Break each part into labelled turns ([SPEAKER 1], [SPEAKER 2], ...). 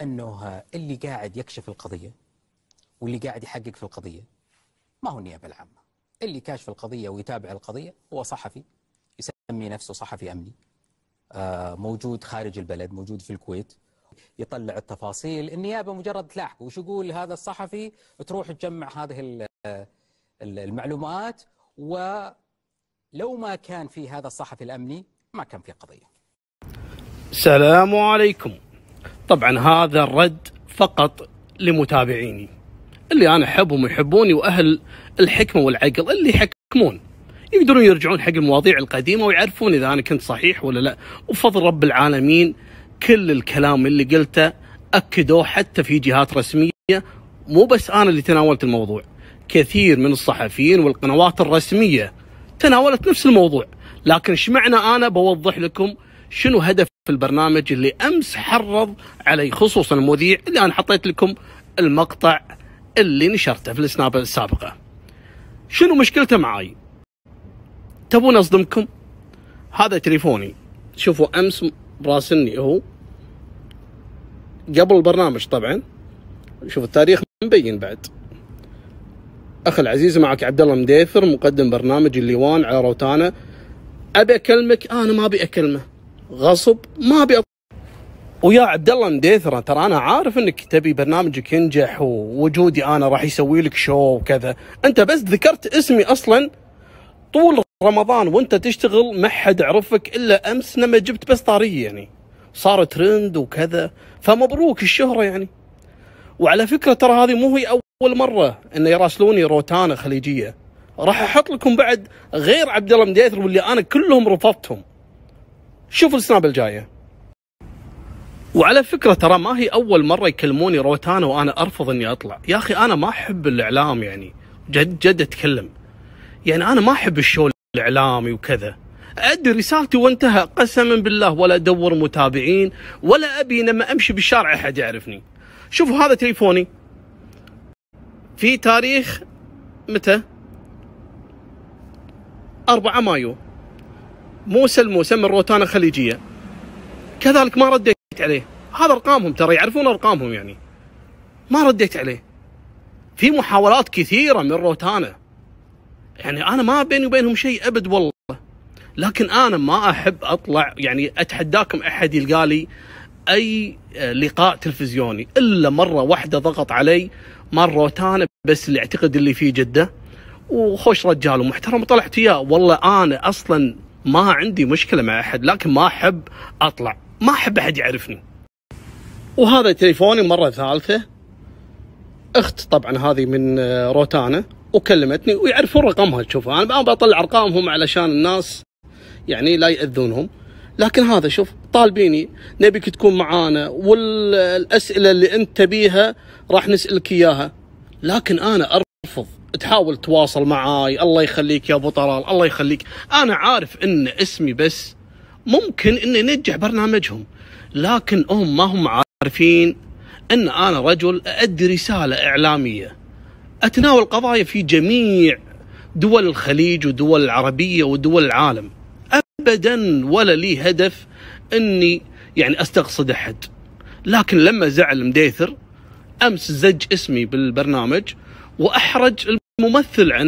[SPEAKER 1] انه اللي قاعد يكشف القضيه واللي قاعد يحقق في القضيه ما هو النيابه العامه اللي كاشف القضيه ويتابع القضيه هو صحفي يسمي نفسه صحفي امني آه، موجود خارج البلد موجود في الكويت يطلع التفاصيل النيابه مجرد تلاحقه وش يقول هذا الصحفي تروح تجمع هذه المعلومات ولو ما كان في هذا الصحفي الامني ما كان في قضيه السلام عليكم طبعا هذا الرد فقط لمتابعيني اللي انا احبهم ويحبوني واهل الحكمه والعقل اللي يحكمون يقدرون يرجعون حق المواضيع القديمه ويعرفون اذا انا كنت صحيح ولا لا وفضل رب العالمين كل الكلام اللي قلته اكدوه حتى في جهات رسميه مو بس انا اللي تناولت الموضوع كثير من الصحفيين والقنوات الرسميه تناولت نفس الموضوع لكن ايش معنى انا بوضح لكم شنو هدف في البرنامج اللي امس حرض علي خصوصا المذيع اللي انا حطيت لكم المقطع اللي نشرته في السناب السابقه. شنو مشكلته معاي؟ تبون اصدمكم؟ هذا تليفوني شوفوا امس راسلني هو قبل البرنامج طبعا شوف التاريخ مبين بعد اخي العزيز معك عبد الله مديفر مقدم برنامج الليوان على روتانا ابي اكلمك آه، انا ما ابي اكلمه غصب ما ابي ويا عبد الله مديثرة ترى انا عارف انك تبي برنامجك ينجح ووجودي انا راح يسوي لك شو وكذا انت بس ذكرت اسمي اصلا طول رمضان وانت تشتغل ما حد عرفك الا امس لما جبت بس طاريه يعني صار ترند وكذا فمبروك الشهره يعني وعلى فكره ترى هذه مو هي اول مره ان يراسلوني روتانا خليجيه راح احط لكم بعد غير عبد الله مديثر واللي انا كلهم رفضتهم شوفوا السناب الجايه وعلى فكره ترى ما هي اول مره يكلموني روتانا وانا ارفض اني اطلع يا اخي انا ما احب الاعلام يعني جد جد اتكلم يعني انا ما احب الشو الاعلامي وكذا ادي رسالتي وانتهى قسما بالله ولا ادور متابعين ولا ابي لما امشي بالشارع احد يعرفني شوفوا هذا تليفوني في تاريخ متى 4 مايو موسى الموسى من روتانا خليجيه كذلك ما رديت عليه هذا ارقامهم ترى يعرفون ارقامهم يعني ما رديت عليه في محاولات كثيره من روتانا يعني انا ما بيني وبينهم شيء ابد والله لكن انا ما احب اطلع يعني اتحداكم احد يلقى لي اي لقاء تلفزيوني الا مره واحده ضغط علي مال روتانا بس اللي اعتقد اللي فيه جده وخوش رجال ومحترم طلعت وياه والله انا اصلا ما عندي مشكله مع احد لكن ما احب اطلع ما احب احد يعرفني وهذا تليفوني مره ثالثه اخت طبعا هذه من آه، روتانا وكلمتني ويعرفون رقمها تشوف انا بطلع ارقامهم علشان الناس يعني لا ياذونهم لكن هذا شوف طالبيني نبيك تكون معانا والاسئله اللي انت تبيها راح نسالك اياها لكن انا تحاول تواصل معاي الله يخليك يا ابو طلال الله يخليك انا عارف ان اسمي بس ممكن ان ينجح برنامجهم لكن هم ما هم عارفين ان انا رجل ادي رساله اعلاميه اتناول قضايا في جميع دول الخليج ودول العربيه ودول العالم ابدا ولا لي هدف اني يعني استقصد احد لكن لما زعل مديثر امس زج اسمي بالبرنامج واحرج ممثل عن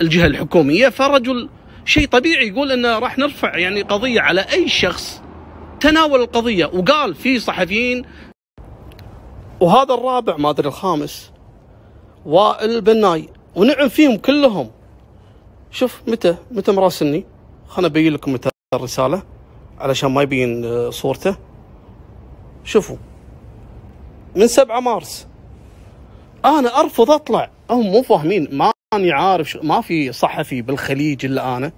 [SPEAKER 1] الجهه الحكوميه فرجل شيء طبيعي يقول انه راح نرفع يعني قضيه على اي شخص تناول القضيه وقال في صحفيين وهذا الرابع ما ادري الخامس وائل بناي ونعم فيهم كلهم شوف متى متى مراسلني خلنا ابين لكم متى الرساله علشان ما يبين آه، صورته شوفوا من 7 مارس انا ارفض اطلع هم مو فاهمين ماني عارف شو ما في صحفي بالخليج الا انا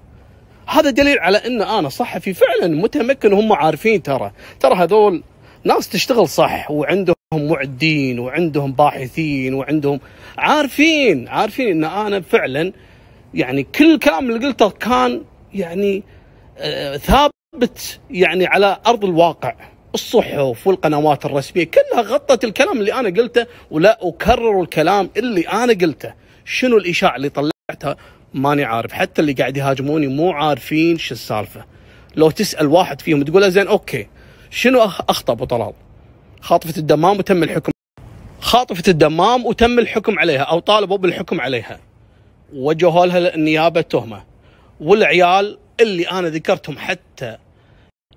[SPEAKER 1] هذا دليل على ان انا صحفي فعلا متمكن وهم عارفين ترى ترى هذول ناس تشتغل صح وعندهم معدين وعندهم باحثين وعندهم عارفين عارفين ان انا فعلا يعني كل كلام اللي قلته كان يعني آه، ثابت يعني على ارض الواقع الصحف والقنوات الرسميه كلها غطت الكلام اللي انا قلته ولا اكرر الكلام اللي انا قلته شنو الاشاعه اللي طلعتها ماني عارف حتى اللي قاعد يهاجموني مو عارفين شو السالفه لو تسال واحد فيهم تقول له زين اوكي شنو اخطا ابو طلال خاطفه الدمام وتم الحكم خاطفه الدمام وتم الحكم عليها او طالبوا بالحكم عليها وجهوا لها النيابه تهمه والعيال اللي انا ذكرتهم حتى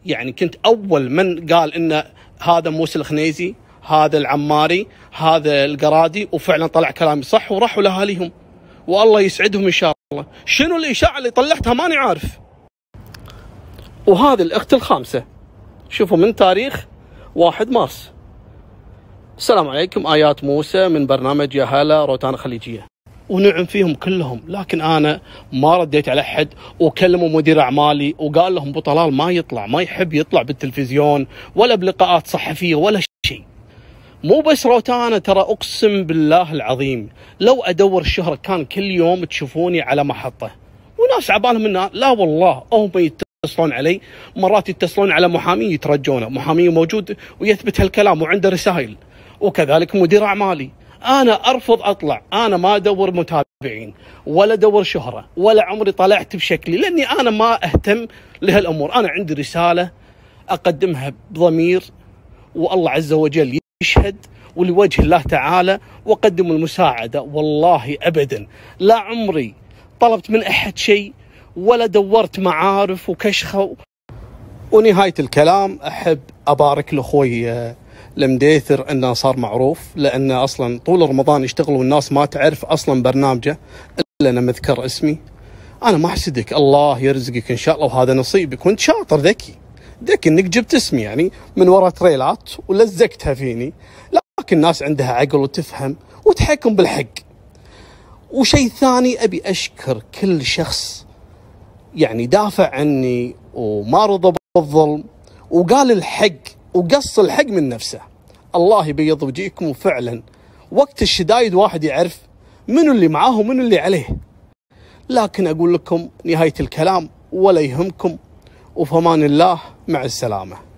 [SPEAKER 1] يعني كنت اول من قال ان هذا موسى الخنيزي هذا العماري هذا القرادي وفعلا طلع كلامي صح وراحوا لاهاليهم والله يسعدهم ان شاء الله شنو الاشاعه اللي طلعتها ماني عارف وهذه الاخت الخامسه شوفوا من تاريخ 1 مارس السلام عليكم ايات موسى من برنامج يا هلا روتانا خليجيه ونعم فيهم كلهم لكن انا ما رديت على احد وكلموا مدير اعمالي وقال لهم ابو طلال ما يطلع ما يحب يطلع بالتلفزيون ولا بلقاءات صحفيه ولا شيء مو بس روتانا ترى اقسم بالله العظيم لو ادور الشهره كان كل يوم تشوفوني على محطه وناس عبالهم منها لا والله هم يتصلون علي مرات يتصلون على محامي يترجونه محامي موجود ويثبت هالكلام وعنده رسائل وكذلك مدير اعمالي انا ارفض اطلع انا ما ادور متابعين ولا ادور شهره ولا عمري طلعت بشكلي لاني انا ما اهتم لهالامور انا عندي رساله اقدمها بضمير والله عز وجل يشهد ولوجه الله تعالى واقدم المساعده والله ابدا لا عمري طلبت من احد شيء ولا دورت معارف وكشخه ونهايه الكلام احب ابارك لاخوي لمديثر انه صار معروف لانه اصلا طول رمضان يشتغل والناس ما تعرف اصلا برنامجه الا لما اذكر اسمي انا ما احسدك الله يرزقك ان شاء الله وهذا نصيبك وانت شاطر ذكي ذكي انك جبت اسمي يعني من وراء تريلات ولزقتها فيني لكن الناس عندها عقل وتفهم وتحكم بالحق وشيء ثاني ابي اشكر كل شخص يعني دافع عني وما رضى بالظلم وقال الحق وقص الحق من نفسه الله يبيض وجهكم وفعلا وقت الشدايد واحد يعرف منو اللي معاه ومنو اللي عليه لكن أقول لكم نهاية الكلام ولا يهمكم وفمان الله مع السلامه